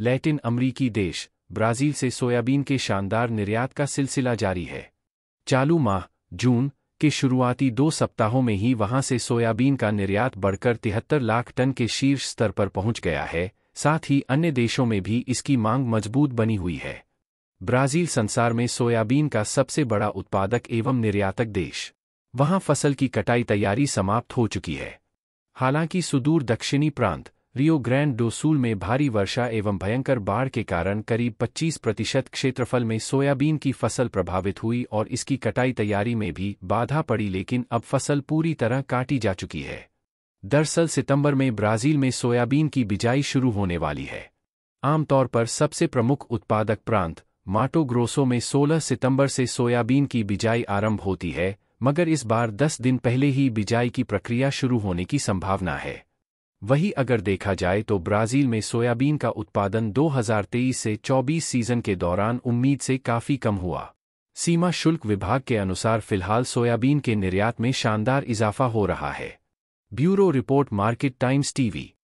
Latin अमरीकी देश Brazil से सोयाबीन के शानदार निर्यात का सिलसिला जारी है चालू माह जून के शुरुआती दो सप्ताहों में ही वहां से सोयाबीन का निर्यात बढ़कर तिहत्तर लाख टन के शीर्ष स्तर पर पहुंच गया है साथ ही अन्य देशों में भी इसकी मांग मजबूत बनी हुई है ब्राज़ील संसार में सोयाबीन का सबसे बड़ा उत्पादक एवं निर्यातक देश वहां फसल की कटाई तैयारी समाप्त हो चुकी है हालांकि सुदूर दक्षिणी प्रांत रियो ग्रैंड डोसूल में भारी वर्षा एवं भयंकर बाढ़ के कारण करीब 25 प्रतिशत क्षेत्रफल में सोयाबीन की फसल प्रभावित हुई और इसकी कटाई तैयारी में भी बाधा पड़ी लेकिन अब फसल पूरी तरह काटी जा चुकी है दरअसल सितंबर में ब्राज़ील में सोयाबीन की बिजाई शुरू होने वाली है आमतौर पर सबसे प्रमुख उत्पादक प्रांत माटो ग्रोसो में 16 सितंबर से सोयाबीन की बिजाई आरंभ होती है मगर इस बार 10 दिन पहले ही बिजाई की प्रक्रिया शुरू होने की संभावना है वहीं अगर देखा जाए तो ब्राज़ील में सोयाबीन का उत्पादन 2023 से 24 सीजन के दौरान उम्मीद से काफ़ी कम हुआ सीमा शुल्क विभाग के अनुसार फिलहाल सोयाबीन के निर्यात में शानदार इजाफा हो रहा है bureau report market times TV